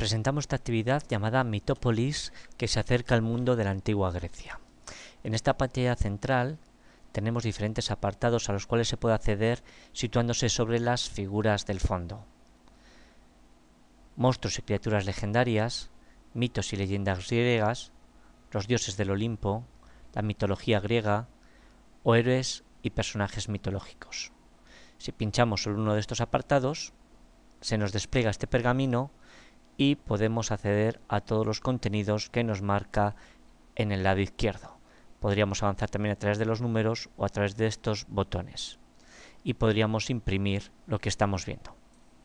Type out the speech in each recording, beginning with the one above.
presentamos esta actividad llamada Mitópolis que se acerca al mundo de la antigua Grecia. En esta pantalla central tenemos diferentes apartados a los cuales se puede acceder situándose sobre las figuras del fondo. Monstruos y criaturas legendarias, mitos y leyendas griegas, los dioses del Olimpo, la mitología griega o héroes y personajes mitológicos. Si pinchamos sobre uno de estos apartados, se nos despliega este pergamino y podemos acceder a todos los contenidos que nos marca en el lado izquierdo. Podríamos avanzar también a través de los números o a través de estos botones. Y podríamos imprimir lo que estamos viendo.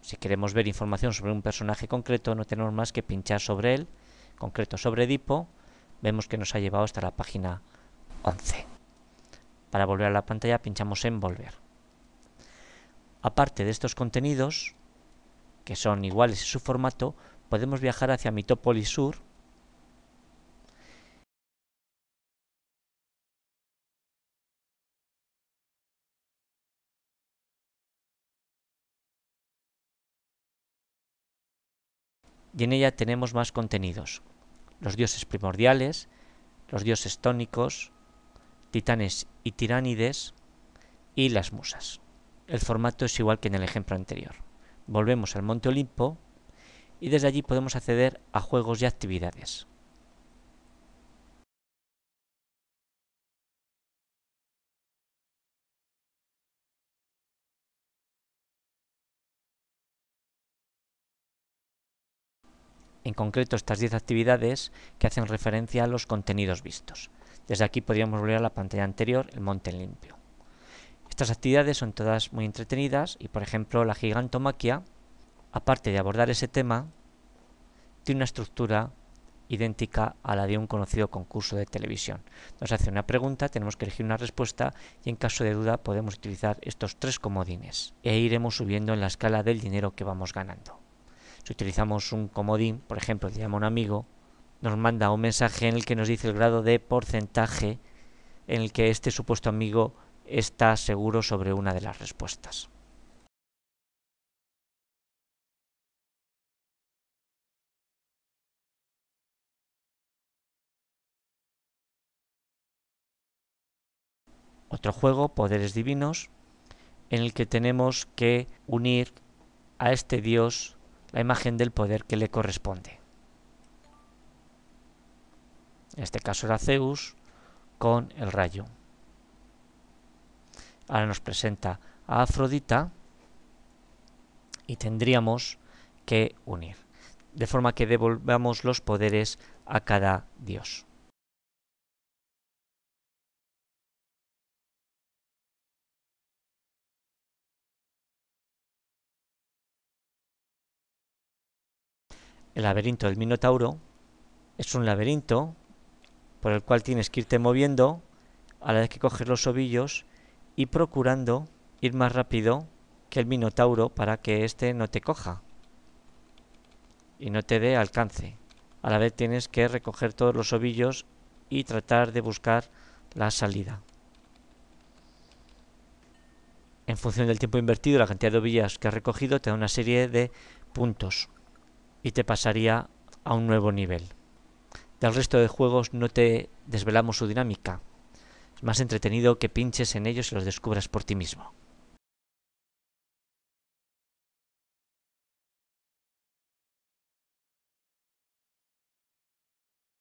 Si queremos ver información sobre un personaje concreto, no tenemos más que pinchar sobre él, concreto sobre Edipo, vemos que nos ha llevado hasta la página 11. Para volver a la pantalla pinchamos en volver. Aparte de estos contenidos, que son iguales en su formato, podemos viajar hacia Mitópolis Sur y en ella tenemos más contenidos. Los dioses primordiales, los dioses tónicos, titanes y tiránides y las musas. El formato es igual que en el ejemplo anterior. Volvemos al Monte Olimpo y desde allí podemos acceder a juegos y actividades. en concreto estas 10 actividades que hacen referencia a los contenidos vistos. Desde aquí podríamos volver a la pantalla anterior, el monte limpio. Estas actividades son todas muy entretenidas y por ejemplo la gigantomaquia aparte de abordar ese tema, tiene una estructura idéntica a la de un conocido concurso de televisión. Nos hace una pregunta, tenemos que elegir una respuesta y en caso de duda podemos utilizar estos tres comodines e iremos subiendo en la escala del dinero que vamos ganando. Si utilizamos un comodín, por ejemplo, le llama un amigo, nos manda un mensaje en el que nos dice el grado de porcentaje en el que este supuesto amigo está seguro sobre una de las respuestas. Otro juego, Poderes Divinos, en el que tenemos que unir a este dios la imagen del poder que le corresponde. En este caso era Zeus con el rayo. Ahora nos presenta a Afrodita y tendríamos que unir, de forma que devolvamos los poderes a cada dios. El laberinto del Minotauro es un laberinto por el cual tienes que irte moviendo a la vez que coges los ovillos y procurando ir más rápido que el Minotauro para que éste no te coja y no te dé alcance. A la vez tienes que recoger todos los ovillos y tratar de buscar la salida. En función del tiempo invertido la cantidad de ovillas que has recogido, te da una serie de puntos y te pasaría a un nuevo nivel. Del resto de juegos no te desvelamos su dinámica. Es más entretenido que pinches en ellos y los descubras por ti mismo.